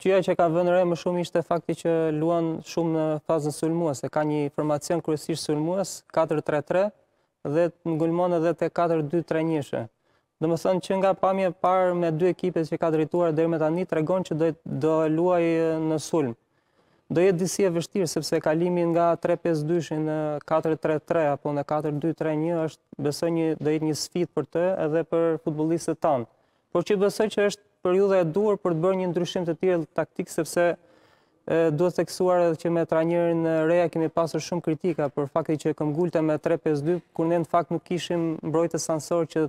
Tyja që ka vënëre më shumë ishte fakti që luan shumë në fazën sulmuës, e ka një formacion kërësisht sulmuës, 4-3-3, dhe në gullmonë edhe të 4-2-3 njëshë. Dhe më thënë që nga pamje parë me dy ekipes që ka drituar dhe me tani, të regonë që do luaj në sulmë. Do jetë disi e vështirë, sepse kalimin nga 3-5-2 në 4-3-3, apo në 4-2-3-1, është besoj një, do jetë një sfit për të edhe për futbolistët tanë. Por që besoj që është periudha e duhur për të bërë një ndryshim të tillë taktik sepse duhet të theksuar edhe që me trajnerin Reja kemi pasur shumë kritika për faktin që këmbgulta me 3-5-2 kur ne në fakt nuk kishim mbrojtës ansor që